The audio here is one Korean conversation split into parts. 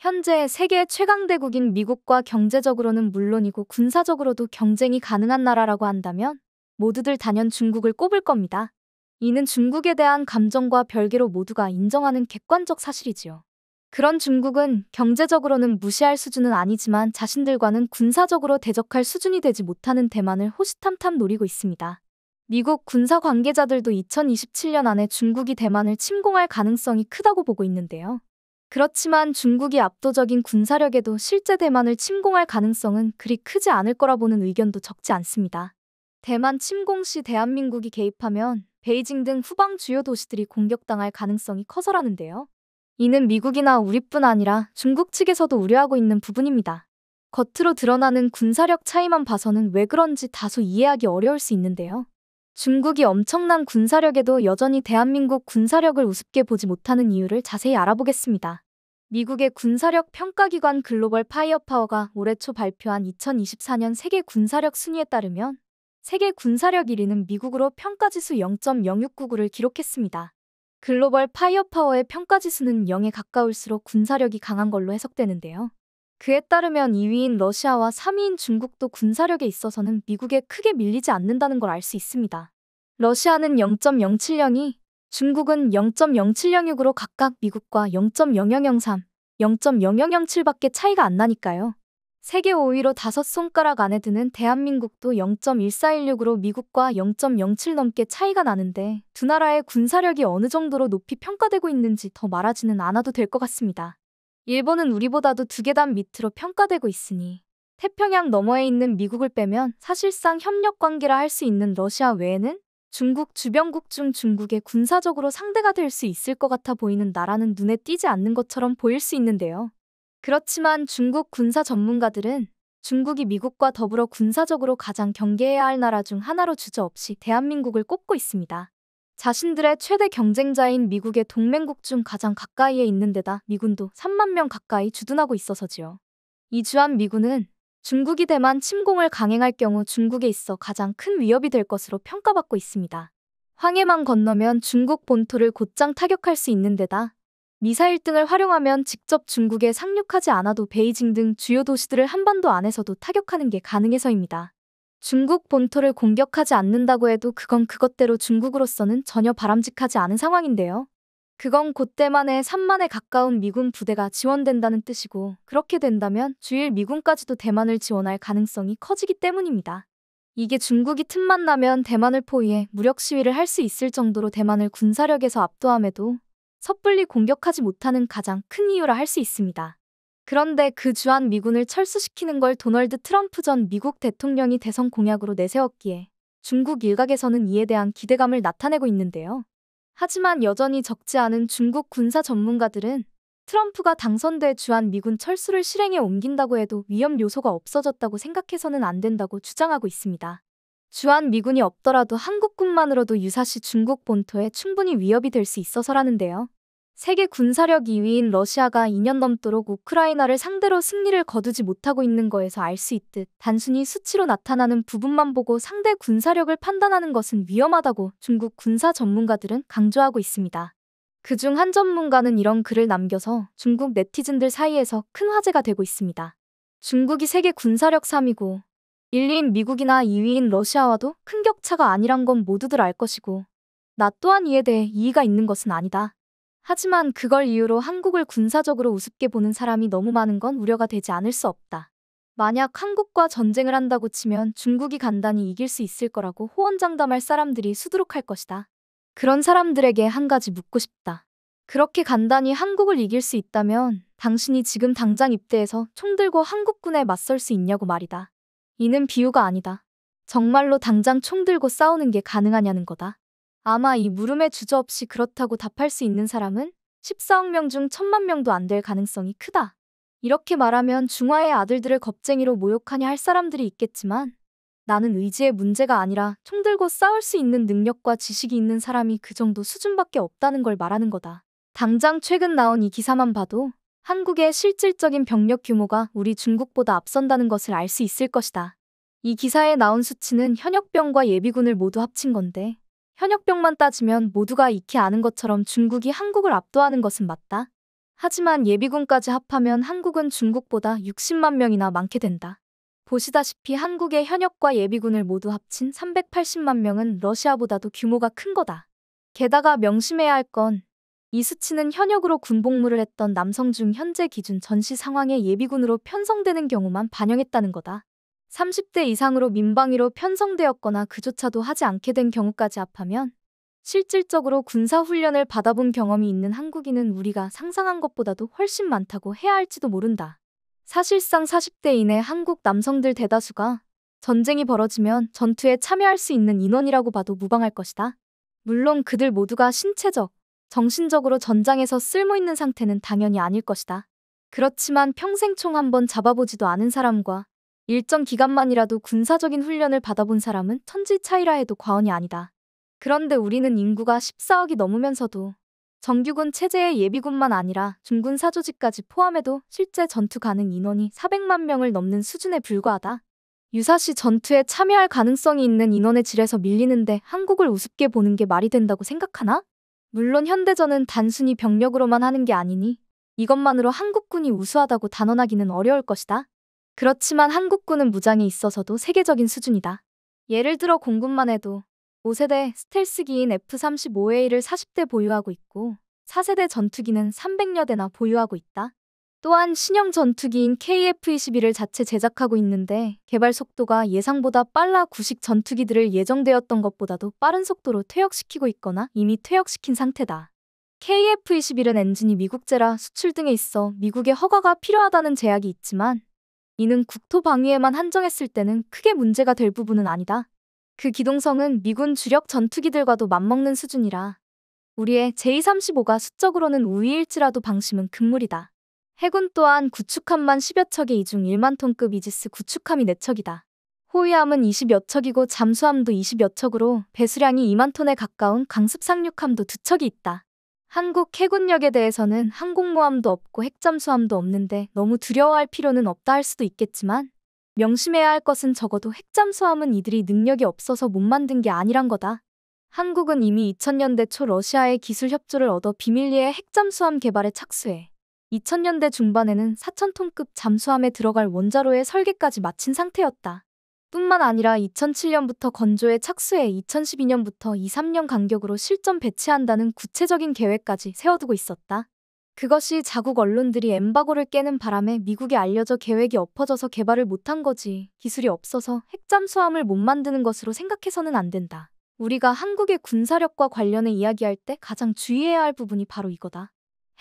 현재 세계 최강대국인 미국과 경제적으로는 물론이고 군사적으로도 경쟁이 가능한 나라라고 한다면 모두들 단연 중국을 꼽을 겁니다. 이는 중국에 대한 감정과 별개로 모두가 인정하는 객관적 사실이지요. 그런 중국은 경제적으로는 무시할 수준은 아니지만 자신들과는 군사적으로 대적할 수준이 되지 못하는 대만을 호시탐탐 노리고 있습니다. 미국 군사 관계자들도 2027년 안에 중국이 대만을 침공할 가능성이 크다고 보고 있는데요. 그렇지만 중국이 압도적인 군사력에도 실제 대만을 침공할 가능성은 그리 크지 않을 거라 보는 의견도 적지 않습니다. 대만 침공 시 대한민국이 개입하면 베이징 등 후방 주요 도시들이 공격당할 가능성이 커서라는데요. 이는 미국이나 우리뿐 아니라 중국 측에서도 우려하고 있는 부분입니다. 겉으로 드러나는 군사력 차이만 봐서는 왜 그런지 다소 이해하기 어려울 수 있는데요. 중국이 엄청난 군사력에도 여전히 대한민국 군사력을 우습게 보지 못하는 이유를 자세히 알아보겠습니다. 미국의 군사력 평가기관 글로벌 파이어파워가 올해 초 발표한 2024년 세계 군사력 순위에 따르면 세계 군사력 1위는 미국으로 평가지수 0.069를 9 기록했습니다. 글로벌 파이어파워의 평가지수는 0에 가까울수록 군사력이 강한 걸로 해석되는데요. 그에 따르면 2위인 러시아와 3위인 중국도 군사력에 있어서는 미국에 크게 밀리지 않는다는 걸 알 수 있습니다. 러시아는 0.070이 중국은 0.0706으로 각각 미국과 0.0003, 0.0007밖에 차이가 안 나니까요. 세계 5위로 다섯 손가락 안에 드는 대한민국도 0.1416으로 미국과 0.07 넘게 차이가 나는데 두 나라의 군사력이 어느 정도로 높이 평가되고 있는지 더 말하지는 않아도 될 것 같습니다. 일본은 우리보다도 두 계단 밑으로 평가되고 있으니 태평양 너머에 있는 미국을 빼면 사실상 협력 관계라 할 수 있는 러시아 외에는 중국 주변국 중 중국의 군사적으로 상대가 될 수 있을 것 같아 보이는 나라는 눈에 띄지 않는 것처럼 보일 수 있는데요. 그렇지만 중국 군사 전문가들은 중국이 미국과 더불어 군사적으로 가장 경계해야 할 나라 중 하나로 주저없이 대한민국을 꼽고 있습니다. 자신들의 최대 경쟁자인 미국의 동맹국 중 가장 가까이에 있는 데다 미군도 3만 명 가까이 주둔하고 있어서지요. 이주한 미군은 중국이 대만 침공을 강행할 경우 중국에 있어 가장 큰 위협이 될 것으로 평가받고 있습니다. 황해만 건너면 중국 본토를 곧장 타격할 수 있는 데다 미사일 등을 활용하면 직접 중국에 상륙하지 않아도 베이징 등 주요 도시들을 한반도 안에서도 타격하는 게 가능해서입니다. 중국 본토를 공격하지 않는다고 해도 그건 그것대로 중국으로서는 전혀 바람직하지 않은 상황인데요. 그건 곧 대만에 3만에 가까운 미군 부대가 지원된다는 뜻이고 그렇게 된다면 주일 미군까지도 대만을 지원할 가능성이 커지기 때문입니다. 이게 중국이 틈만 나면 대만을 포위해 무력 시위를 할 수 있을 정도로 대만을 군사력에서 압도함에도 섣불리 공격하지 못하는 가장 큰 이유라 할 수 있습니다. 그런데 그 주한 미군을 철수시키는 걸 도널드 트럼프 전 미국 대통령이 대선 공약으로 내세웠기에 중국 일각에서는 이에 대한 기대감을 나타내고 있는데요. 하지만 여전히 적지 않은 중국 군사 전문가들은 트럼프가 당선돼 주한 미군 철수를 실행에 옮긴다고 해도 위험 요소가 없어졌다고 생각해서는 안 된다고 주장하고 있습니다. 주한 미군이 없더라도 한국군만으로도 유사시 중국 본토에 충분히 위협이 될 수 있어서라는데요. 세계 군사력 2위인 러시아가 2년 넘도록 우크라이나를 상대로 승리를 거두지 못하고 있는 거에서 알 수 있듯 단순히 수치로 나타나는 부분만 보고 상대 군사력을 판단하는 것은 위험하다고 중국 군사 전문가들은 강조하고 있습니다. 그 중 한 전문가는 이런 글을 남겨서 중국 네티즌들 사이에서 큰 화제가 되고 있습니다. 중국이 세계 군사력 3위고 1위인 미국이나 2위인 러시아와도 큰 격차가 아니란 건 모두들 알 것이고 나 또한 이에 대해 이의가 있는 것은 아니다. 하지만 그걸 이유로 한국을 군사적으로 우습게 보는 사람이 너무 많은 건 우려가 되지 않을 수 없다. 만약 한국과 전쟁을 한다고 치면 중국이 간단히 이길 수 있을 거라고 호언장담할 사람들이 수두룩할 것이다. 그런 사람들에게 한 가지 묻고 싶다. 그렇게 간단히 한국을 이길 수 있다면 당신이 지금 당장 입대해서 총 들고 한국군에 맞설 수 있냐고 말이다. 이는 비유가 아니다. 정말로 당장 총 들고 싸우는 게 가능하냐는 거다. 아마 이 물음에 주저없이 그렇다고 답할 수 있는 사람은 14억 명 중 천만 명도 안 될 가능성이 크다. 이렇게 말하면 중화의 아들들을 겁쟁이로 모욕하냐 할 사람들이 있겠지만 나는 의지의 문제가 아니라 총 들고 싸울 수 있는 능력과 지식이 있는 사람이 그 정도 수준밖에 없다는 걸 말하는 거다. 당장 최근 나온 이 기사만 봐도 한국의 실질적인 병력 규모가 우리 중국보다 앞선다는 것을 알 수 있을 것이다. 이 기사에 나온 수치는 현역병과 예비군을 모두 합친 건데 현역병만 따지면 모두가 익히 아는 것처럼 중국이 한국을 압도하는 것은 맞다. 하지만 예비군까지 합하면 한국은 중국보다 60만 명이나 많게 된다. 보시다시피 한국의 현역과 예비군을 모두 합친 380만 명은 러시아보다도 규모가 큰 거다. 게다가 명심해야 할 건 이 수치는 현역으로 군복무를 했던 남성 중 현재 기준 전시 상황에 예비군으로 편성되는 경우만 반영했다는 거다. 30대 이상으로 민방위로 편성되었거나 그조차도 하지 않게 된 경우까지 합하면 실질적으로 군사훈련을 받아본 경험이 있는 한국인은 우리가 상상한 것보다도 훨씬 많다고 해야 할지도 모른다. 사실상 40대 이내 한국 남성들 대다수가 전쟁이 벌어지면 전투에 참여할 수 있는 인원이라고 봐도 무방할 것이다. 물론 그들 모두가 신체적, 정신적으로 전장에서 쓸모있는 상태는 당연히 아닐 것이다. 그렇지만 평생 총 한 번 잡아보지도 않은 사람과 일정 기간만이라도 군사적인 훈련을 받아본 사람은 천지 차이라 해도 과언이 아니다. 그런데 우리는 인구가 14억이 넘으면서도 정규군 체제의 예비군만 아니라 중군 사조직까지 포함해도 실제 전투 가능 인원이 400만 명을 넘는 수준에 불과하다. 유사시 전투에 참여할 가능성이 있는 인원의 질에서 밀리는데 한국을 우습게 보는 게 말이 된다고 생각하나? 물론 현대전은 단순히 병력으로만 하는 게 아니니 이것만으로 한국군이 우수하다고 단언하기는 어려울 것이다. 그렇지만 한국군은 무장이 있어서도 세계적인 수준이다. 예를 들어 공군만 해도 5세대 스텔스기인 F-35A를 40대 보유하고 있고 4세대 전투기는 300여 대나 보유하고 있다. 또한 신형 전투기인 KF-21을 자체 제작하고 있는데 개발 속도가 예상보다 빨라 구식 전투기들을 예정되었던 것보다도 빠른 속도로 퇴역시키고 있거나 이미 퇴역시킨 상태다. KF-21은 엔진이 미국제라 수출 등에 있어 미국의 허가가 필요하다는 제약이 있지만 이는 국토 방위에만 한정했을 때는 크게 문제가 될 부분은 아니다. 그 기동성은 미군 주력 전투기들과도 맞먹는 수준이라 우리의 제235가 수적으로는 우위일지라도 방심은 금물이다. 해군 또한 구축함만 10여 척에 이중 1만 톤급 이지스 구축함이 4척이다. 호위함은 20여 척이고 잠수함도 20여 척으로 배수량이 2만 톤에 가까운 강습상륙함도 2척이 있다. 한국 해군력에 대해서는 항공모함도 없고 핵잠수함도 없는데 너무 두려워할 필요는 없다 할 수도 있겠지만 명심해야 할 것은 적어도 핵잠수함은 이들이 능력이 없어서 못 만든 게 아니란 거다. 한국은 이미 2000년대 초 러시아의 기술 협조를 얻어 비밀리에 핵잠수함 개발에 착수해 2000년대 중반에는 4천톤급 잠수함에 들어갈 원자로의 설계까지 마친 상태였다. 뿐만 아니라 2007년부터 건조에 착수해 2012년부터 2, 3년 간격으로 실전 배치한다는 구체적인 계획까지 세워두고 있었다. 그것이 자국 언론들이 엠바고를 깨는 바람에 미국에 알려져 계획이 엎어져서 개발을 못한 거지. 기술이 없어서 핵잠수함을 못 만드는 것으로 생각해서는 안 된다. 우리가 한국의 군사력과 관련해 이야기할 때 가장 주의해야 할 부분이 바로 이거다.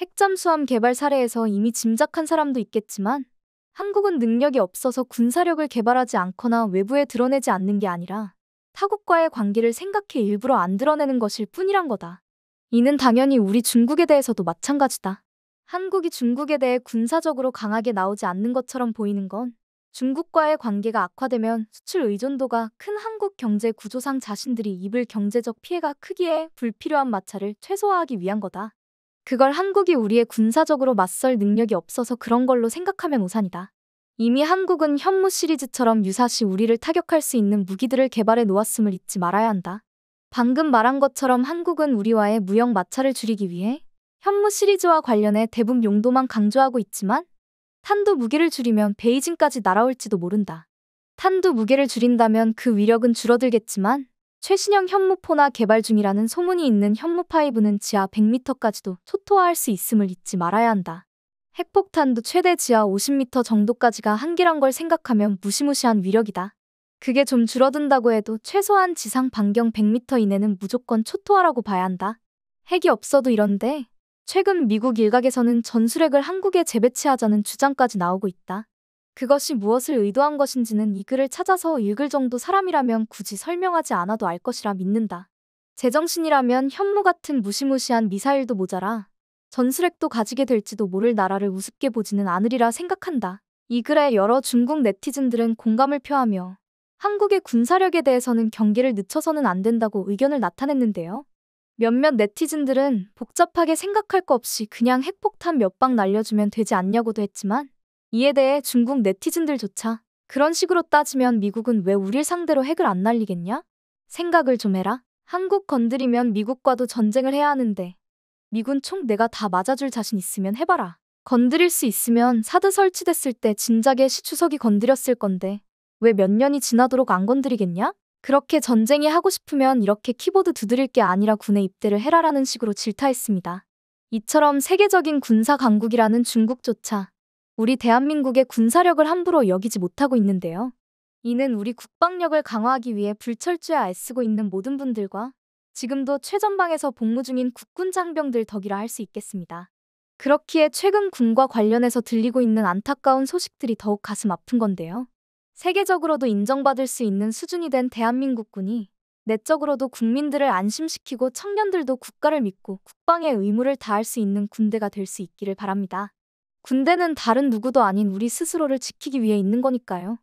핵잠수함 개발 사례에서 이미 짐작한 사람도 있겠지만 한국은 능력이 없어서 군사력을 개발하지 않거나 외부에 드러내지 않는 게 아니라 타국과의 관계를 생각해 일부러 안 드러내는 것일 뿐이란 거다. 이는 당연히 우리 중국에 대해서도 마찬가지다. 한국이 중국에 대해 군사적으로 강하게 나오지 않는 것처럼 보이는 건 중국과의 관계가 악화되면 수출 의존도가 큰 한국 경제 구조상 자신들이 입을 경제적 피해가 크기에 불필요한 마찰을 최소화하기 위한 거다. 그걸 한국이 우리의 군사적으로 맞설 능력이 없어서 그런 걸로 생각하면 오산이다. 이미 한국은 현무 시리즈처럼 유사시 우리를 타격할 수 있는 무기들을 개발해 놓았음을 잊지 말아야 한다. 방금 말한 것처럼 한국은 우리와의 무역 마찰을 줄이기 위해 현무 시리즈와 관련해 대북 용도만 강조하고 있지만 탄두 무게를 줄이면 베이징까지 날아올지도 모른다. 탄두 무게를 줄인다면 그 위력은 줄어들겠지만 최신형 현무포나 개발 중이라는 소문이 있는 현무5는 지하 100m까지도 초토화할 수 있음을 잊지 말아야 한다. 핵폭탄도 최대 지하 50m 정도까지가 한계란 걸 생각하면 무시무시한 위력이다. 그게 좀 줄어든다고 해도 최소한 지상 반경 100m 이내는 무조건 초토화라고 봐야 한다. 핵이 없어도 이런데 최근 미국 일각에서는 전술핵을 한국에 재배치하자는 주장까지 나오고 있다. 그것이 무엇을 의도한 것인지는 이 글을 찾아서 읽을 정도 사람이라면 굳이 설명하지 않아도 알 것이라 믿는다. 제정신이라면 현무 같은 무시무시한 미사일도 모자라 전술핵도 가지게 될지도 모를 나라를 우습게 보지는 않으리라 생각한다. 이 글에 여러 중국 네티즌들은 공감을 표하며 한국의 군사력에 대해서는 경계를 늦춰서는 안 된다고 의견을 나타냈는데요. 몇몇 네티즌들은 복잡하게 생각할 거 없이 그냥 핵폭탄 몇 방 날려주면 되지 않냐고도 했지만 이에 대해 중국 네티즌들조차 그런 식으로 따지면 미국은 왜 우릴 상대로 핵을 안 날리겠냐? 생각을 좀 해라. 한국 건드리면 미국과도 전쟁을 해야 하는데 미군 총 내가 다 맞아줄 자신 있으면 해봐라. 건드릴 수 있으면 사드 설치됐을 때 진작에 시추석이 건드렸을 건데 왜 몇 년이 지나도록 안 건드리겠냐? 그렇게 전쟁이 하고 싶으면 이렇게 키보드 두드릴 게 아니라 군에 입대를 해라라는 식으로 질타했습니다. 이처럼 세계적인 군사 강국이라는 중국조차 우리 대한민국의 군사력을 함부로 여기지 못하고 있는데요. 이는 우리 국방력을 강화하기 위해 불철주야 애쓰고 있는 모든 분들과 지금도 최전방에서 복무 중인 국군 장병들 덕이라 할 수 있겠습니다. 그렇기에 최근 군과 관련해서 들리고 있는 안타까운 소식들이 더욱 가슴 아픈 건데요. 세계적으로도 인정받을 수 있는 수준이 된 대한민국군이 내적으로도 국민들을 안심시키고 청년들도 국가를 믿고 국방의 의무를 다할 수 있는 군대가 될 수 있기를 바랍니다. 군대는 다른 누구도 아닌 우리 스스로를 지키기 위해 있는 거니까요.